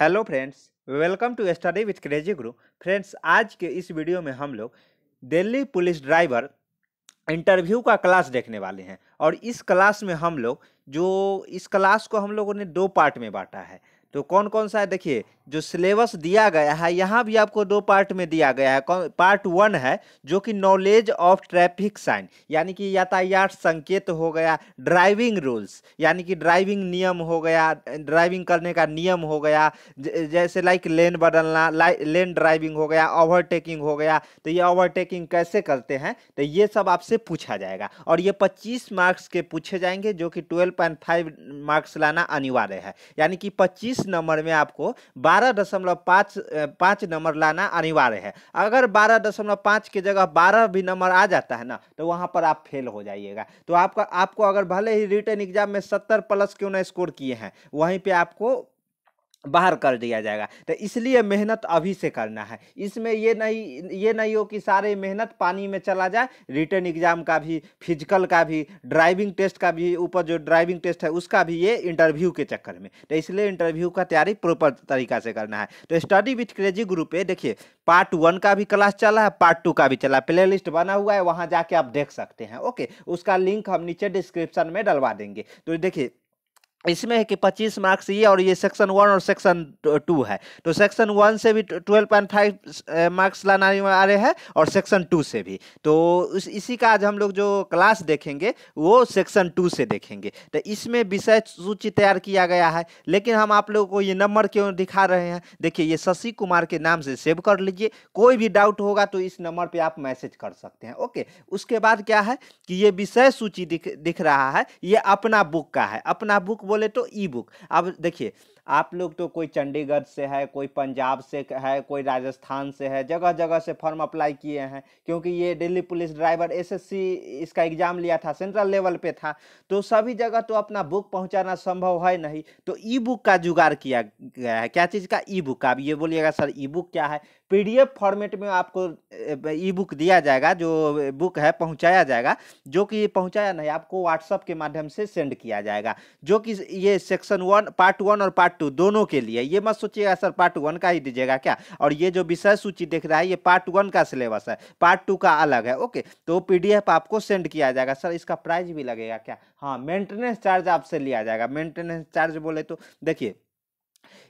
hello friends welcome to study with crazy Guru friends आज के इस वीडियो में हम लोग दिल्ली पुलिस ड्राइवर इंटरव्यू का क्लास देखने वाले हैं और इस क्लास में हम लोग जो इस क्लास को हम लोगों ने दो पार्ट में बांटा है तो कौन कौन सा है देखिए जो सिलेबस दिया गया है यहाँ भी आपको दो पार्ट में दिया गया है कौन पार्ट वन है जो कि नॉलेज ऑफ ट्रैफिक साइन यानी कि यातायात संकेत हो गया ड्राइविंग रूल्स यानी कि ड्राइविंग नियम हो गया ड्राइविंग करने का नियम हो गया जैसे लाइक लेन बदलना लेन ड्राइविंग हो गया ओवरटेकिंग हो गया तो ये ओवरटेकिंग कैसे करते हैं तो ये सब आपसे पूछा जाएगा और ये पच्चीस मार्क्स के पूछे जाएंगे जो कि ट्वेल्व पॉइंट फाइव मार्क्स लाना अनिवार्य है यानी कि पच्चीस इस नंबर में आपको बारह दशमलव पाँच पाँच नंबर लाना अनिवार्य है अगर बारह दशमलव पाँच की जगह बारह भी नंबर आ जाता है ना तो वहाँ पर आप फेल हो जाइएगा तो आपका आपको अगर भले ही रिटर्न एग्जाम में सत्तर प्लस क्यों ना स्कोर किए हैं वहीं पर आपको बाहर कर दिया जाएगा तो इसलिए मेहनत अभी से करना है इसमें ये नहीं ये नहीं हो कि सारे मेहनत पानी में चला जाए रिटर्न एग्जाम का भी फिजिकल का भी ड्राइविंग टेस्ट का भी ऊपर जो ड्राइविंग टेस्ट है उसका भी ये इंटरव्यू के चक्कर में तो इसलिए इंटरव्यू का तैयारी प्रॉपर तरीका से करना है तो स्टडी विथ क्रेजी ग्रुप है देखिए पार्ट वन का भी क्लास चला है पार्ट टू का भी चला है प्ले लिस्ट बना हुआ है वहाँ जाके आप देख सकते हैं ओके उसका लिंक हम नीचे डिस्क्रिप्शन में डलवा देंगे तो देखिए इसमें है कि 25 मार्क्स ये और ये सेक्शन वन और सेक्शन टू है तो सेक्शन वन से भी 12.5 मार्क्स लाना आ रहे हैं और सेक्शन टू से भी तो उस इसी का आज हम लोग जो क्लास देखेंगे वो सेक्शन टू से देखेंगे तो इसमें विषय सूची तैयार किया गया है लेकिन हम आप लोगों को ये नंबर क्यों दिखा रहे हैं देखिए ये शशि कुमार के नाम से सेव कर लीजिए कोई भी डाउट होगा तो इस नंबर पर आप मैसेज कर सकते हैं ओके उसके बाद क्या है कि ये विषय सूची दिख दिख रहा है ये अपना बुक का है अपना बुक बोले तो ई बुक अब देखिए आप लोग तो कोई चंडीगढ़ से है कोई पंजाब से है कोई राजस्थान से है जगह जगह से फॉर्म अप्लाई किए हैं क्योंकि ये दिल्ली पुलिस ड्राइवर एसएससी इसका एग्ज़ाम लिया था सेंट्रल लेवल पे था तो सभी जगह तो अपना बुक पहुंचाना संभव है नहीं तो ई बुक का जुगाड़ किया गया है क्या चीज़ का ई बुक का अब ये बोलिएगा सर ई बुक क्या है पी फॉर्मेट में आपको ई बुक दिया जाएगा जो बुक है पहुंचाया जाएगा जो कि पहुंचाया नहीं आपको व्हाट्सअप के माध्यम से सेंड किया जाएगा जो कि ये सेक्शन वन पार्ट वन और पार्ट पार्ट टू दोनों के लिए ये मत सोचिएगा सर पार्ट वन का ही दीजिएगा क्या और ये जो विषय सूची दिख रहा है ये पार्ट वन का सिलेबस है पार्ट टू का अलग है ओके तो पीडीएफ आपको सेंड किया जाएगा सर इसका प्राइस भी लगेगा क्या हाँ मेंटेनेंस चार्ज आपसे लिया जाएगा मेंटेनेंस चार्ज बोले तो देखिए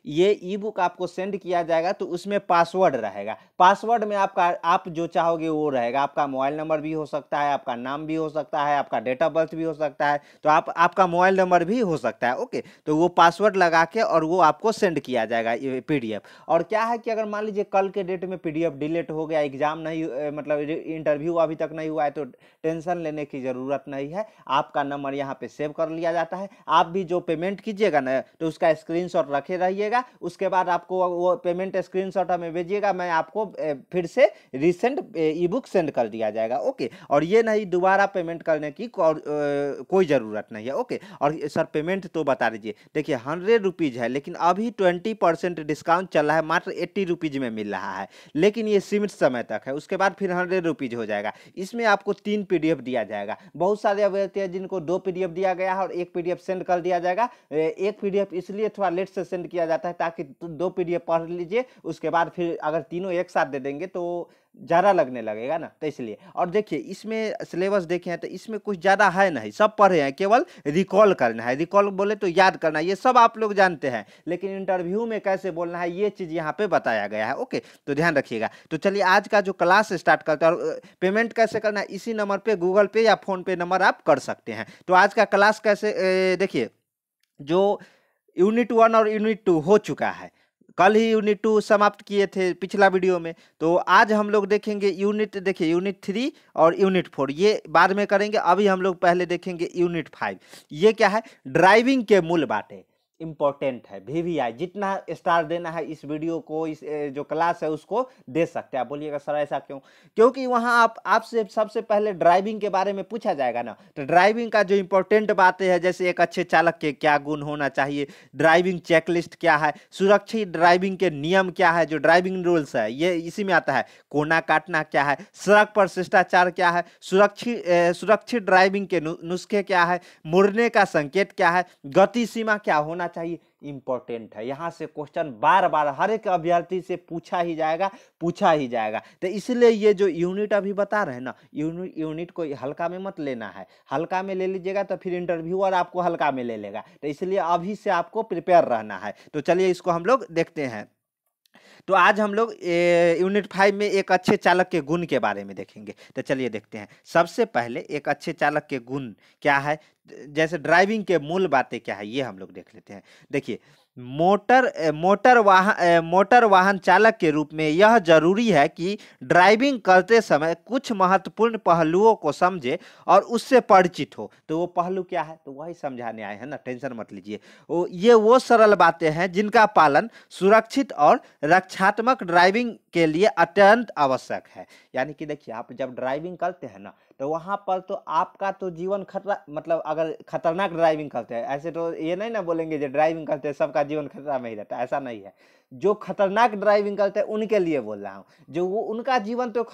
ये ई बुक आपको सेंड किया जाएगा तो उसमें पासवर्ड रहेगा पासवर्ड में आपका आप जो चाहोगे वो रहेगा आपका मोबाइल नंबर भी हो सकता है आपका नाम भी हो सकता है आपका डेट ऑफ बर्थ भी हो सकता है तो आप आपका मोबाइल नंबर भी हो सकता है ओके तो वो पासवर्ड लगा के और वो आपको सेंड किया जाएगा पी और क्या है कि अगर मान लीजिए कल के डेट में पी डिलीट हो गया एग्जाम नहीं मतलब इंटरव्यू अभी तक नहीं हुआ है तो टेंशन लेने की ज़रूरत नहीं है आपका नंबर यहाँ पर सेव कर लिया जाता है आप भी जो पेमेंट कीजिएगा ना तो उसका शॉट रखे रहिएगा भेजिएगा उसके बाद आपको वो पेमेंट स्क्रीनशॉट हमें भेजिएगा मैं आपको फिर से रिसेंट ई बुक सेंड कर दिया जाएगा ओके और ये नहीं दोबारा पेमेंट करने की को, कोई ज़रूरत नहीं है ओके और सर पेमेंट तो बता दीजिए देखिए हंड्रेड रुपीज़ है लेकिन अभी ट्वेंटी परसेंट डिस्काउंट चल रहा है मात्र एट्टी रुपीज़ में मिल रहा है लेकिन ये सीमित समय तक है उसके बाद फिर हंड्रेड रुपीज़ हो जाएगा इसमें आपको तीन पी दिया जाएगा बहुत सारे अभ्यर्थी हैं जिनको दो पी दिया गया है और एक पी सेंड कर दिया जाएगा एक पी इसलिए थोड़ा लेट से सेंड किया जाता जाता है ताकि दो पीडीएफ पढ़ लीजिए उसके बाद फिर अगर तीनों एक साथ दे देंगे तो ज़्यादा लगने लगेगा ना तो इसलिए और देखिए इसमें सिलेबस देखे हैं तो इसमें कुछ ज़्यादा है नहीं सब पढ़े हैं केवल रिकॉल करना है रिकॉल बोले तो याद करना ये सब आप लोग जानते हैं लेकिन इंटरव्यू में कैसे बोलना है ये चीज़ यहाँ पे बताया गया है ओके तो ध्यान रखिएगा तो चलिए आज का जो क्लास स्टार्ट करते हैं और पेमेंट कैसे करना है इसी नंबर पर गूगल पे या फ़ोनपे नंबर आप कर सकते हैं तो आज का क्लास कैसे देखिए जो यूनिट वन और यूनिट टू हो चुका है कल ही यूनिट टू समाप्त किए थे पिछला वीडियो में तो आज हम लोग देखेंगे यूनिट देखिए यूनिट थ्री और यूनिट फोर ये बाद में करेंगे अभी हम लोग पहले देखेंगे यूनिट फाइव ये क्या है ड्राइविंग के मूल बातें इम्पोर्टेंट है वी वी आई जितना स्टार देना है इस वीडियो को इस जो क्लास है उसको दे सकते हैं आप बोलिएगा सर ऐसा क्यों क्योंकि वहाँ आप आपसे सबसे पहले ड्राइविंग के बारे में पूछा जाएगा ना तो ड्राइविंग का जो इम्पोर्टेंट बातें है जैसे एक अच्छे चालक के क्या गुण होना चाहिए ड्राइविंग चेकलिस्ट क्या है सुरक्षित ड्राइविंग के नियम क्या है जो ड्राइविंग रूल्स है ये इसी में आता है कोना काटना क्या है सड़क पर शिष्टाचार क्या है सुरक्षित सुरक्षित ड्राइविंग के नुस्खे क्या है मुड़ने का संकेत क्या है गति सीमा क्या होना चाहिए इम्पोर्टेंट है यहाँ से क्वेश्चन बार बार हर एक अभ्यर्थी से पूछा ही जाएगा पूछा ही जाएगा तो इसलिए ये जो यूनिट अभी बता रहे हैं ना यूनिट यूनिट को हल्का में मत लेना है हल्का में ले लीजिएगा तो फिर इंटरव्यूअर आपको हल्का में ले लेगा तो इसलिए अभी से आपको प्रिपेयर रहना है तो चलिए इसको हम लोग देखते हैं तो आज हम लोग यूनिट फाइव में एक अच्छे चालक के गुण के बारे में देखेंगे तो चलिए देखते हैं सबसे पहले एक अच्छे चालक के गुण क्या है जैसे ड्राइविंग के मूल बातें क्या है ये हम लोग देख लेते हैं देखिए मोटर मोटर वाहन मोटर वाहन चालक के रूप में यह जरूरी है कि ड्राइविंग करते समय कुछ महत्वपूर्ण पहलुओं को समझे और उससे परिचित हो तो वो पहलू क्या है तो वही समझाने आए हैं ना टेंशन मत लीजिए वो ये वो सरल बातें हैं जिनका पालन सुरक्षित और रक्षात्मक ड्राइविंग के लिए अत्यंत आवश्यक है यानी कि देखिए आप जब ड्राइविंग करते हैं ना तो वहाँ पर तो आपका तो जीवन खतरा मतलब अगर खतरनाक ड्राइविंग करते हैं ऐसे तो ये नहीं ना बोलेंगे जो ड्राइविंग करते हैं सबका जीवन खतरा में ही रहता है ऐसा नहीं है जो खतरनाक ड्राइविंग करते हैं उनके लिए बोल रहा हूँ जो वो उनका जीवन तो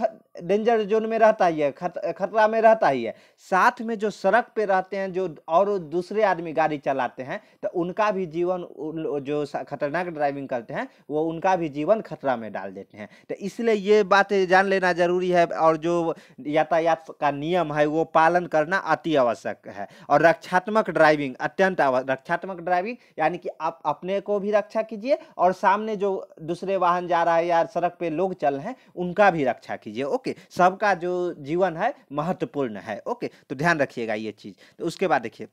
डेंजर जोन में रहता ही है खत, खतरा में रहता ही है साथ में जो सड़क पे रहते हैं जो और दूसरे आदमी गाड़ी चलाते हैं तो उनका भी जीवन जो खतरनाक ड्राइविंग करते हैं वो उनका भी जीवन खतरा में डाल देते हैं तो इसलिए ये बात जान लेना जरूरी है और जो यातायात का नियम है वो पालन करना अति आवश्यक है और रक्षात्मक ड्राइविंग अत्यंत रक्षात्मक ड्राइविंग यानी कि आप अपने को भी रक्षा कीजिए और सामने सामने जो दूसरे वाहन जा रहा है या सड़क पे लोग चल रहे हैं उनका भी रक्षा कीजिए ओके सबका जो जीवन है महत्वपूर्ण है ओके तो ध्यान रखिएगा ये चीज़ तो उसके बाद देखिए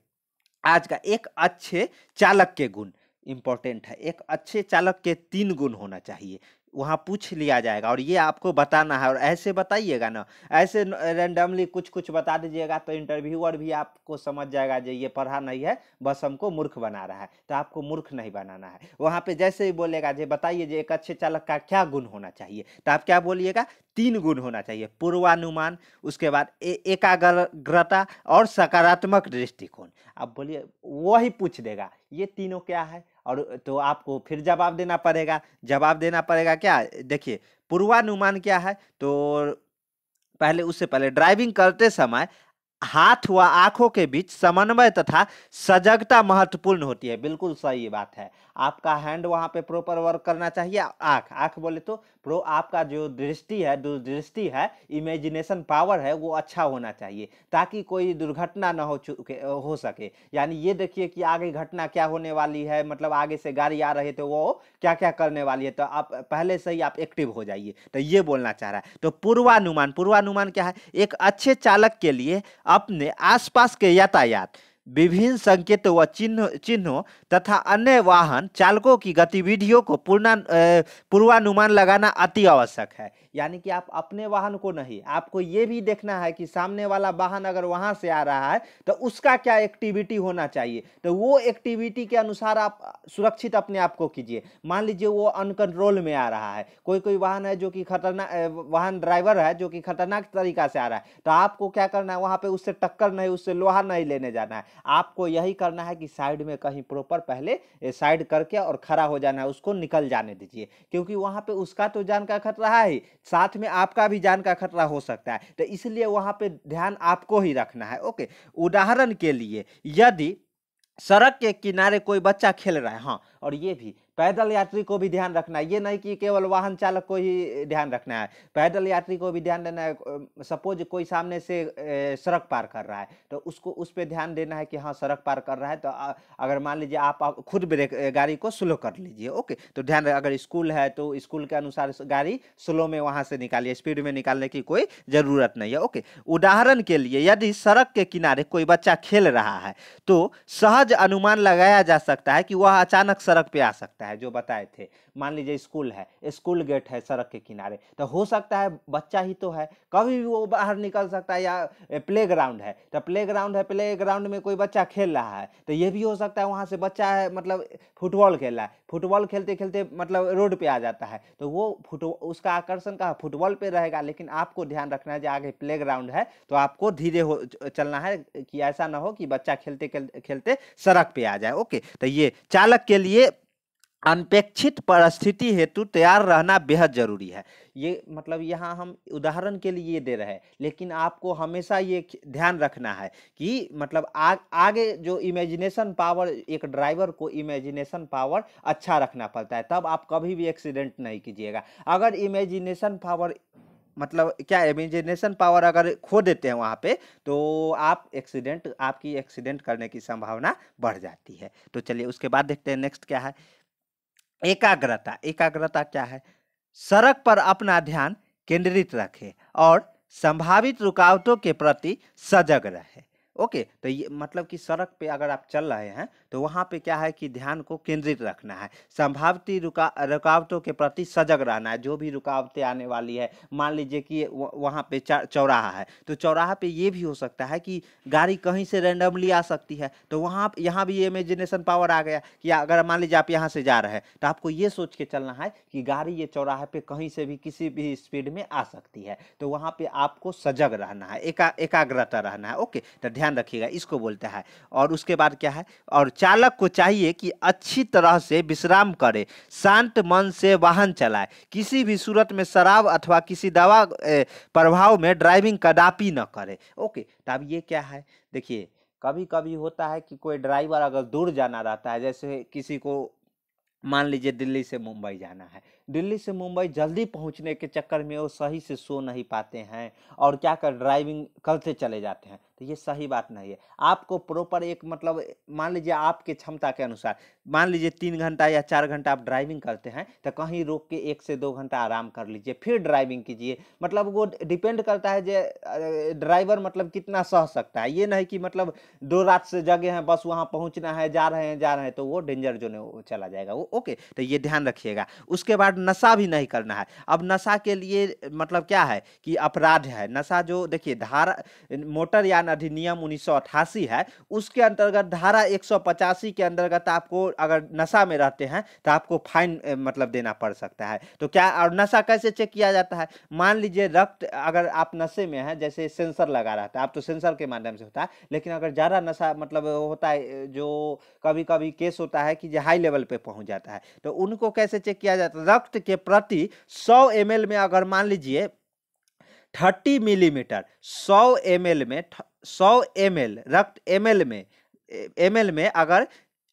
आज का एक अच्छे चालक के गुण इम्पोर्टेंट है एक अच्छे चालक के तीन गुण होना चाहिए वहाँ पूछ लिया जाएगा और ये आपको बताना है और ऐसे बताइएगा ना ऐसे रेंडमली कुछ कुछ बता दीजिएगा तो इंटरव्यूअर भी आपको समझ जाएगा जो ये पढ़ा नहीं है बस हमको मूर्ख बना रहा है तो आपको मूर्ख नहीं बनाना है वहाँ पे जैसे ही बोलेगा जे बताइए जो एक अच्छे चालक का क्या गुण होना चाहिए तो आप क्या बोलिएगा तीन गुण होना चाहिए पूर्वानुमान उसके बाद एकाग्रता और सकारात्मक दृष्टिकोण आप बोलिए वही पूछ देगा ये तीनों क्या है और तो आपको फिर जवाब देना पड़ेगा जवाब देना पड़ेगा क्या देखिए पूर्वानुमान क्या है तो पहले उससे पहले ड्राइविंग करते समय हाथ व आंखों के बीच समन्वय तथा सजगता महत्वपूर्ण होती है बिल्कुल सही बात है आपका हैंड वहाँ पे प्रॉपर वर्क करना चाहिए आँख आँख बोले तो प्रो आपका जो दृष्टि है दूरदृष्टि है इमेजिनेशन पावर है वो अच्छा होना चाहिए ताकि कोई दुर्घटना ना हो चुके हो सके यानी ये देखिए कि आगे घटना क्या होने वाली है मतलब आगे से गाड़ी आ रही तो वो क्या क्या करने वाली है तो आप पहले से ही आप एक्टिव हो जाइए तो ये बोलना चाह रहा है तो पूर्वानुमान पूर्वानुमान क्या है एक अच्छे चालक के लिए अपने आसपास के यातायात विभिन्न संकेत व चिन्ह चिन्हों तथा अन्य वाहन चालकों की गतिविधियों को पूर्णा पूर्वानुमान लगाना अति आवश्यक है यानी कि आप अपने वाहन को नहीं आपको ये भी देखना है कि सामने वाला वाहन अगर वहाँ से आ रहा है तो उसका क्या एक्टिविटी होना चाहिए तो वो एक्टिविटी के अनुसार आप सुरक्षित अपने आप को कीजिए मान लीजिए वो अनकंट्रोल में आ रहा है कोई कोई वाहन है जो कि खतरनाक वाहन ड्राइवर है जो कि खतरनाक तरीका से आ रहा है तो आपको क्या करना है वहाँ पर उससे टक्कर नहीं उससे लोहा नहीं लेने जाना है आपको यही करना है कि साइड में कहीं प्रॉपर पहले साइड करके और खड़ा हो जाना है उसको निकल जाने दीजिए क्योंकि वहाँ पे उसका तो जान का खतरा है ही साथ में आपका भी जान का खतरा हो सकता है तो इसलिए वहाँ पे ध्यान आपको ही रखना है ओके उदाहरण के लिए यदि सड़क के किनारे कोई बच्चा खेल रहा है हाँ और ये भी पैदल यात्री को भी ध्यान रखना है ये नहीं कि केवल वाहन चालक को ही ध्यान रखना है पैदल यात्री को भी ध्यान देना है सपोज कोई सामने से सड़क पार कर रहा है तो उसको उस पर ध्यान देना है कि हाँ सड़क पार कर रहा है तो अगर मान लीजिए आप, खुद ब्रेक गाड़ी को स्लो कर लीजिए ओके तो ध्यान अगर स्कूल है तो स्कूल के अनुसार गाड़ी स्लो में वहाँ से निकालिए स्पीड में निकालने की कोई ज़रूरत नहीं है ओके उदाहरण के लिए यदि सड़क के किनारे कोई बच्चा खेल रहा है तो सहज अनुमान लगाया जा सकता है कि वह अचानक सड़क पर आ सकता है सकता है जो बताए थे मान लीजिए स्कूल है स्कूल गेट है सड़क के किनारे तो हो सकता है बच्चा ही तो है कभी भी वो बाहर निकल सकता है या प्ले ग्राउंड है तो प्ले ग्राउंड है प्ले ग्राउंड में कोई बच्चा खेल रहा है तो ये भी हो सकता है वहाँ से बच्चा है मतलब फुटबॉल खेल रहा है फुटबॉल खेलते खेलते मतलब रोड पर आ जाता है तो वो फुट उसका आकर्षण कहा फुटबॉल पर रहेगा लेकिन आपको ध्यान रखना है जो आगे प्ले ग्राउंड है तो आपको धीरे हो चलना है कि ऐसा ना हो कि बच्चा खेलते खेलते सड़क पर आ जाए ओके तो ये चालक के लिए अनपेक्षित परिस्थिति हेतु तैयार रहना बेहद ज़रूरी है ये मतलब यहाँ हम उदाहरण के लिए दे रहे हैं लेकिन आपको हमेशा ये ध्यान रखना है कि मतलब आ, आगे जो इमेजिनेशन पावर एक ड्राइवर को इमेजिनेशन पावर अच्छा रखना पड़ता है तब आप कभी भी एक्सीडेंट नहीं कीजिएगा अगर इमेजिनेशन पावर मतलब क्या इमेजिनेशन पावर अगर खो देते हैं वहाँ पे तो आप एक्सीडेंट आपकी एक्सीडेंट करने की संभावना बढ़ जाती है तो चलिए उसके बाद देखते हैं नेक्स्ट क्या है एकाग्रता एकाग्रता क्या है सड़क पर अपना ध्यान केंद्रित रखे और संभावित रुकावटों के प्रति सजग रहे ओके तो ये मतलब कि सड़क पे अगर आप चल रहे हैं तो वहाँ पे क्या है कि ध्यान को केंद्रित रखना है संभावती रुका रुकावटों के प्रति सजग रहना है जो भी रुकावटें आने वाली है मान लीजिए कि वहाँ पे चौराहा है तो चौराहा पे ये भी हो सकता है कि गाड़ी कहीं से रेंडमली आ सकती है तो वहाँ यहाँ भी इमेजिनेशन पावर आ गया कि अगर मान लीजिए आप यहाँ से जा रहे हैं तो आपको ये सोच के चलना है कि गाड़ी ये चौराहे पर कहीं से भी किसी भी स्पीड में आ सकती है तो वहाँ पर आपको सजग रहना है एका एकाग्रता रहना है ओके तो ध्यान रखिएगा इसको बोलते हैं और उसके बाद क्या है और चालक को चाहिए कि अच्छी तरह से विश्राम करे शांत मन से वाहन चलाए किसी भी सूरत में शराब अथवा किसी दवा प्रभाव में ड्राइविंग कदापि न करे ओके तब तो ये क्या है देखिए कभी कभी होता है कि कोई ड्राइवर अगर दूर जाना रहता है जैसे किसी को मान लीजिए दिल्ली से मुंबई जाना है दिल्ली से मुंबई जल्दी पहुंचने के चक्कर में वो सही से सो नहीं पाते हैं और क्या कर ड्राइविंग करते चले जाते हैं तो ये सही बात नहीं है आपको प्रॉपर एक मतलब मान लीजिए आपके क्षमता के अनुसार मान लीजिए तीन घंटा या चार घंटा आप ड्राइविंग करते हैं तो कहीं रोक के एक से दो घंटा आराम कर लीजिए फिर ड्राइविंग कीजिए मतलब वो डिपेंड करता है जो ड्राइवर मतलब कितना सह सकता है ये नहीं कि मतलब दो रात से जगह हैं बस वहाँ पहुँचना है जा रहे हैं जा रहे हैं तो वो डेंजर जोन चला जाएगा वो ओके तो ये ध्यान रखिएगा उसके बाद नशा भी नहीं करना है अब नशा के लिए मतलब क्या है कि अपराध है नशा जो देखिए धारा मोटर या कल्याण अधिनियम उन्नीस है उसके अंतर्गत धारा एक के अंतर्गत आपको अगर नशा में रहते हैं तो आपको फाइन मतलब देना पड़ सकता है तो क्या और नशा कैसे चेक किया जाता है मान लीजिए रक्त अगर आप नशे में हैं जैसे सेंसर लगा रहता है आप तो सेंसर के माध्यम से होता है लेकिन अगर ज़्यादा नशा मतलब होता है जो कभी कभी केस होता है कि जो हाई लेवल पर पहुँच जाता है तो उनको कैसे चेक किया जाता है रक्त के प्रति सौ एम में अगर मान लीजिए थर्टी मिलीमीटर सौ एम में सौ एम रक्त एम में एम में अगर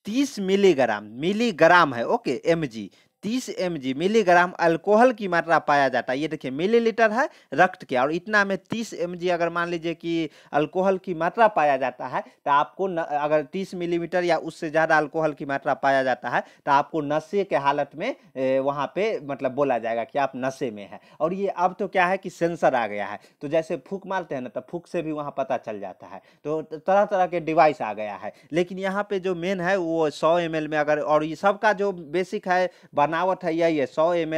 तीस मिलीग्राम मिलीग्राम है ओके एम जी तीस एम मिलीग्राम अल्कोहल की मात्रा पाया जाता है ये देखिए मिलीलीटर है रक्त के और इतना में तीस एम अगर मान लीजिए कि अल्कोहल की मात्रा पाया जाता है तो आपको न, अगर तीस मिलीमीटर या उससे ज़्यादा अल्कोहल की मात्रा पाया जाता है तो आपको नशे के हालत में वहाँ पे मतलब बोला जाएगा कि आप नशे में हैं और ये अब तो क्या है कि सेंसर आ गया है तो जैसे फूक मारते हैं ना तो फूक से भी वहाँ पता चल जाता है तो तरह तरह के डिवाइस आ गया है लेकिन यहाँ पर जो मेन है वो सौ एम में अगर और ये सबका जो बेसिक है बनावट है यही है सौ एम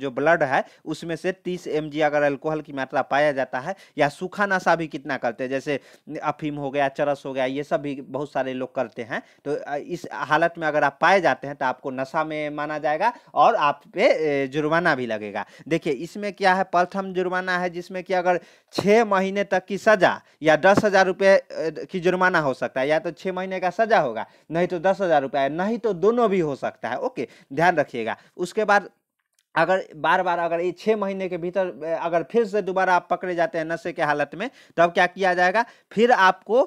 जो ब्लड है उसमें से तीस एम अगर अल्कोहल की मात्रा पाया जाता है या सूखा नशा भी कितना करते हैं जैसे अफीम हो गया चरस हो गया ये सब भी बहुत सारे लोग करते हैं तो इस हालत में अगर आप पाए जाते हैं तो आपको नशा में माना जाएगा और आप पे जुर्माना भी लगेगा देखिए इसमें क्या है प्रथम जुर्माना है जिसमें कि अगर छः महीने तक की सज़ा या दस हज़ार रुपये की जुर्माना हो सकता है या तो छः महीने का सज़ा होगा नहीं तो दस हज़ार रुपये नहीं तो दोनों भी हो सकता है ओके ध्यान रखिए कीजिएगा उसके बाद अगर बार बार अगर ये छः महीने के भीतर अगर फिर से दोबारा आप पकड़े जाते हैं नशे के हालत में तब तो क्या किया जाएगा फिर आपको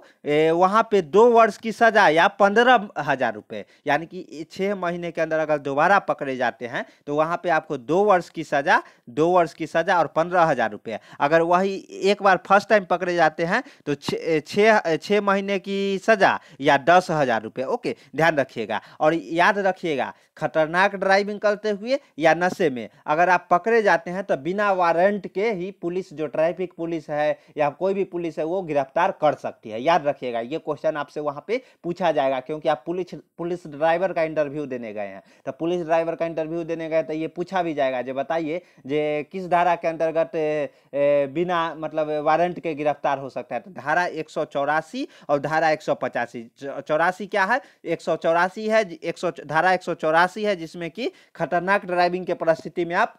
वहाँ पे दो वर्ष की सज़ा या पंद्रह हज़ार रुपये यानी कि छः महीने के अंदर अगर दोबारा पकड़े जाते हैं तो वहाँ पे आपको दो वर्ष की सज़ा दो वर्ष की सज़ा और पंद्रह हज़ार रुपये अगर वही एक बार फर्स्ट टाइम पकड़े जाते हैं तो छः छः महीने की सज़ा या दस हज़ार रुपये ओके ध्यान रखिएगा और याद रखिएगा खतरनाक ड्राइविंग करते हुए या नशे में अगर आप पकड़े जाते हैं तो बिना वारंट के ही पुलिस जो ट्रैफिक पुलिस है या कोई भी पुलिस है वो गिरफ्तार कर सकती है याद रखिएगा ये क्वेश्चन आपसे वहाँ पे पूछा जाएगा क्योंकि आप पुलिस पुलिस ड्राइवर का इंटरव्यू देने गए हैं तो पुलिस ड्राइवर का इंटरव्यू देने गए तो ये पूछा भी जाएगा जो बताइए जे किस धारा के अंतर्गत बिना मतलब वारंट के गिरफ्तार हो सकता है तो धारा एक और धारा एक सौ क्या है एक है एक धारा एक है जिसमें कि खतरनाक ड्राइविंग के प्रश्न स्थिति में आप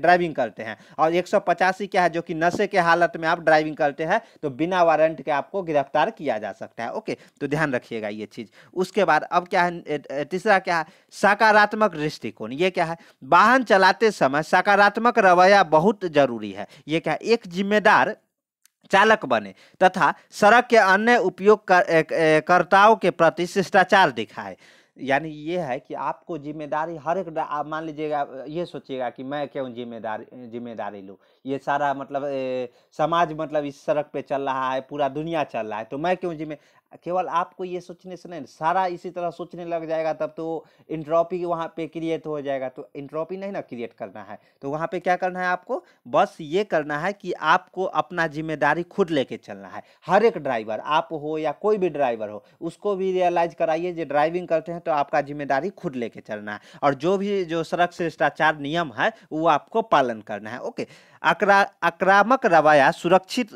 ड्राइविंग करते हैं और एक क्या है जो कि नशे के हालत में आप ड्राइविंग करते हैं तो बिना वारंट के आपको गिरफ्तार किया जा सकता है ओके तो ध्यान रखिएगा ये चीज़ उसके बाद अब क्या है तीसरा क्या है सकारात्मक दृष्टिकोण ये क्या है वाहन चलाते समय सकारात्मक रवैया बहुत जरूरी है ये क्या है एक जिम्मेदार चालक बने तथा सड़क के अन्य उपयोगकर्ताओं कर, के प्रति शिष्टाचार दिखाए यानी ये है कि आपको जिम्मेदारी हर एक मान लीजिएगा ये सोचिएगा कि मैं क्यों जिम्मेदारी जिम्मेदारी लूँ ये सारा मतलब ए, समाज मतलब इस सड़क पे चल रहा है पूरा दुनिया चल रहा है तो मैं क्यों जिम्मे केवल आपको ये सोचने से नहीं सारा इसी तरह सोचने लग जाएगा तब तो इंट्रॉपी वहाँ पे क्रिएट हो जाएगा तो इंट्रॉपी नहीं ना क्रिएट करना है तो वहाँ पे क्या करना है आपको बस ये करना है कि आपको अपना जिम्मेदारी खुद लेके चलना है हर एक ड्राइवर आप हो या कोई भी ड्राइवर हो उसको भी रियलाइज कराइए जो ड्राइविंग करते हैं तो आपका जिम्मेदारी खुद लेके चलना है और जो भी जो सड़क शिष्टाचार नियम है वो आपको पालन करना है ओके आक्रा आक्रामक रवैया सुरक्षित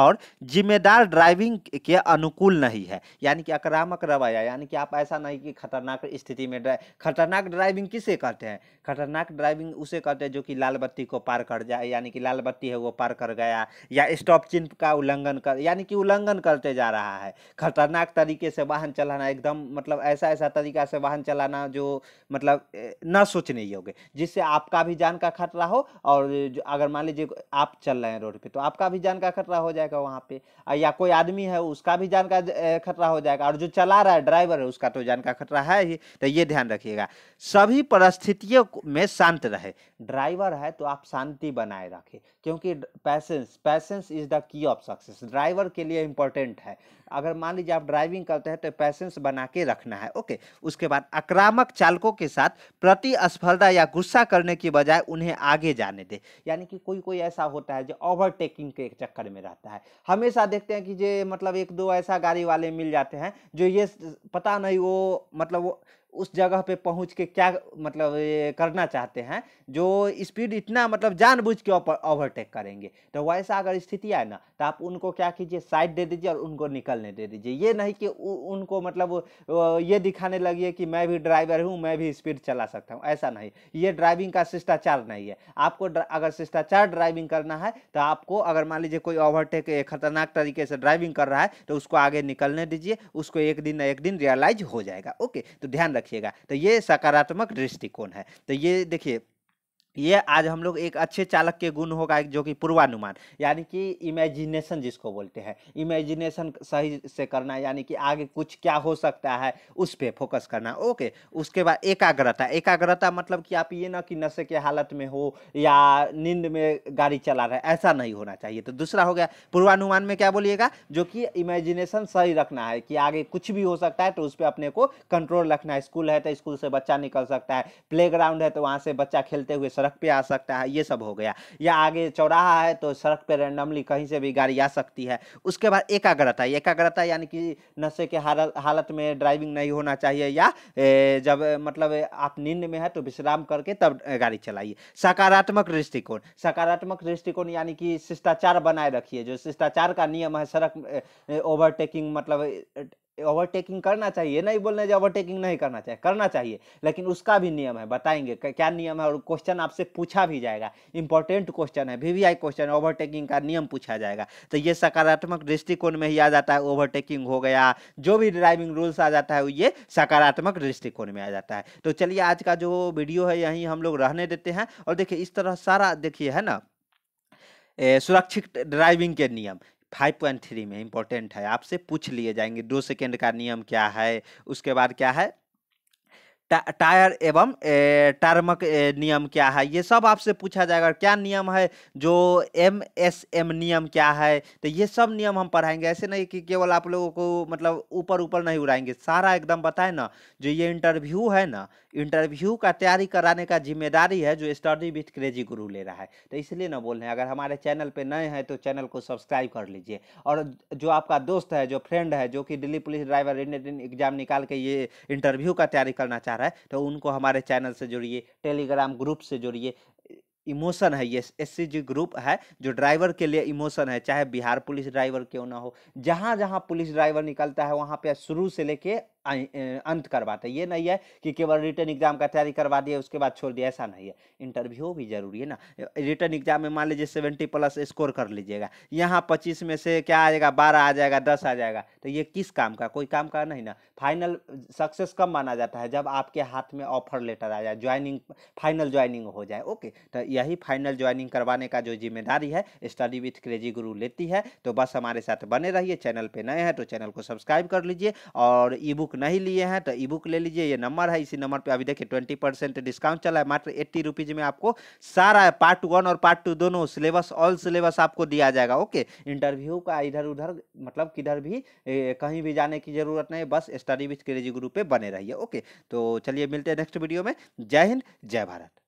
और जिम्मेदार ड्राइविंग के अनुकूल नहीं है यानी कि आक्रामक रवैया यानी कि आप ऐसा नहीं कि खतरनाक स्थिति में ड्राइव खतरनाक ड्राइविंग किसे कहते हैं खतरनाक ड्राइविंग उसे कहते हैं जो कि लाल बत्ती को पार कर जाए यानी कि लाल बत्ती है वो पार कर गया या स्टॉप चिन्ह का उल्लंघन कर यानी कि उल्लंघन करते जा रहा है खतरनाक तरीके से वाहन चलाना एकदम मतलब ऐसा ऐसा तरीका से वाहन चलाना जो मतलब न सोचने योग्य जिससे आपका भी जान का खतरा हो और जो अगर मान लीजिए आप चल रहे हैं रोड पे तो आपका भी जान का खतरा हो जाएगा वहाँ पे या कोई आदमी है उसका भी जान का खतरा हो जाएगा और जो चला रहा है ड्राइवर है उसका तो जान का खतरा है ही तो ये ध्यान रखिएगा सभी परिस्थितियों में शांत रहे ड्राइवर है तो आप शांति बनाए रखें क्योंकि patience patience is the key of success driver के लिए इम्पोर्टेंट है अगर मान लीजिए आप ड्राइविंग करते हैं तो पैसेंस बना के रखना है ओके उसके बाद आक्रामक चालकों के साथ प्रतिस्पर्धा या गुस्सा करने की बजाय उन्हें आगे जाने दे यानी कि कोई कोई ऐसा होता है जो ओवरटेकिंग के चक्कर में रहता है हमेशा देखते हैं कि जे मतलब एक दो ऐसा गाड़ी वाले मिल जाते हैं जो ये पता नहीं वो मतलब वो उस जगह पे पहुंच के क्या मतलब करना चाहते हैं जो स्पीड इतना मतलब जानबूझ के ओवरटेक करेंगे तो वैसा अगर स्थिति आए ना तो आप उनको क्या कीजिए साइड दे दीजिए और उनको निकलने दे दीजिए ये नहीं कि उ, उनको मतलब ये दिखाने लगिए कि मैं भी ड्राइवर हूँ मैं भी स्पीड चला सकता हूँ ऐसा नहीं ये ड्राइविंग का शिष्टाचार नहीं है आपको अगर शिष्टाचार ड्राइविंग करना है तो आपको अगर मान लीजिए कोई ओवरटेक खतरनाक तरीके से ड्राइविंग कर रहा है तो उसको आगे निकलने दीजिए उसको एक दिन एक दिन रियलाइज हो जाएगा ओके तो ध्यान रखिएगा तो ये सकारात्मक दृष्टिकोण है तो ये देखिए ये आज हम लोग एक अच्छे चालक के गुण होगा जो कि पूर्वानुमान यानी कि इमेजिनेशन जिसको बोलते हैं इमेजिनेशन सही से करना यानी कि आगे कुछ क्या हो सकता है उस पर फोकस करना ओके उसके बाद एकाग्रता एकाग्रता मतलब कि आप ये ना कि नशे के हालत में हो या नींद में गाड़ी चला रहे ऐसा नहीं होना चाहिए तो दूसरा हो गया पूर्वानुमान में क्या बोलिएगा जो कि इमेजिनेशन सही रखना है कि आगे कुछ भी हो सकता है तो उस पर अपने को कंट्रोल रखना है स्कूल है तो स्कूल से बच्चा निकल सकता है प्ले है तो वहाँ से बच्चा खेलते हुए सड़क पे आ सकता है ये सब हो गया या आगे चौराहा है तो सड़क पे रैंडमली कहीं से भी गाड़ी आ सकती है उसके बाद एकाग्रता एकाग्रता यानी कि नशे के हालत में ड्राइविंग नहीं होना चाहिए या जब मतलब आप नींद में है तो विश्राम करके तब गाड़ी चलाइए सकारात्मक दृष्टिकोण सकारात्मक दृष्टिकोण यानी कि शिष्टाचार बनाए रखिए जो शिष्टाचार का नियम है सड़क ओवरटेकिंग मतलब ओवरटेकिंग करना चाहिए नहीं बोल जो ओवरटेकिंग नहीं करना चाहिए करना चाहिए लेकिन उसका भी नियम है बताएंगे क्या नियम है और क्वेश्चन आपसे पूछा भी जाएगा इंपॉर्टेंट क्वेश्चन है वी क्वेश्चन ओवरटेकिंग का नियम पूछा जाएगा तो ये सकारात्मक दृष्टिकोण में ही आ जाता है ओवरटेकिंग हो गया जो भी ड्राइविंग रूल्स आ जाता है ये सकारात्मक दृष्टिकोण में आ जाता है तो चलिए आज का जो वीडियो है यहीं हम लोग रहने देते हैं और देखिए इस तरह सारा देखिए है ना सुरक्षित ड्राइविंग के नियम फाइव पॉइंट थ्री में इंपॉर्टेंट है आपसे पूछ लिए जाएंगे दो सेकेंड का नियम क्या है उसके बाद क्या है टायर एवं टर्मक नियम क्या है ये सब आपसे पूछा जाएगा क्या नियम है जो एम एस एम नियम क्या है तो ये सब नियम हम पढ़ाएंगे ऐसे नहीं कि केवल आप लोगों को मतलब ऊपर ऊपर नहीं उड़ाएंगे सारा एकदम बताए ना जो ये इंटरव्यू है ना इंटरव्यू का तैयारी कराने का जिम्मेदारी है जो स्टडी विथ क्रेजी गुरु ले रहा है तो इसलिए ना बोल रहे हैं अगर हमारे चैनल पर नए हैं तो चैनल को सब्सक्राइब कर लीजिए और जो आपका दोस्त है जो फ्रेंड है जो कि Delhi police driver Indian exam निकाल के ये इंटरव्यू का तैयारी करना चाह रहा है तो उनको हमारे चैनल से जोड़िए टेलीग्राम ग्रुप से जुड़िए इमोशन है ये एस ग्रुप है जो ड्राइवर के लिए इमोशन है चाहे बिहार पुलिस ड्राइवर क्यों ना हो जहाँ जहाँ पुलिस ड्राइवर निकलता है वहाँ पे शुरू से लेके अंत करवाते ये नहीं है कि केवल रिटर्न एग्जाम का तैयारी करवा दिया उसके बाद छोड़ दिया ऐसा नहीं है इंटरव्यू भी जरूरी है ना रिटर्न एग्जाम में मान लीजिए सेवेंटी प्लस स्कोर कर लीजिएगा यहाँ पच्चीस में से क्या आ जाएगा बारह आ जाएगा दस आ जाएगा तो ये किस काम का कोई काम का नहीं ना फाइनल सक्सेस कब माना जाता है जब आपके हाथ में ऑफर लेटर आ जाए ज्वाइनिंग फाइनल ज्वाइनिंग हो जाए ओके तो यही फाइनल ज्वाइनिंग करवाने का जो जिम्मेदारी है स्टडी विथ क्रेजी गुरु लेती है तो बस हमारे साथ बने रहिए चैनल पर नए हैं तो चैनल को सब्सक्राइब कर लीजिए और ई बुक बुक नहीं लिए हैं तो ई बुक ले लीजिए ये नंबर है इसी नंबर पर अभी देखिए ट्वेंटी परसेंट डिस्काउंट चला है मात्र एट्टी रुपीज़ में आपको सारा पार्ट वन और पार्ट टू दोनों सिलेबस ऑल सिलेबस आपको दिया जाएगा ओके इंटरव्यू का इधर उधर मतलब किधर भी ए, कहीं भी जाने की ज़रूरत नहीं बस स्टडी विथ क्रेजी ग्रुप पे बने रहिए ओके तो चलिए मिलते हैं नेक्स्ट वीडियो में जय हिंद जय भारत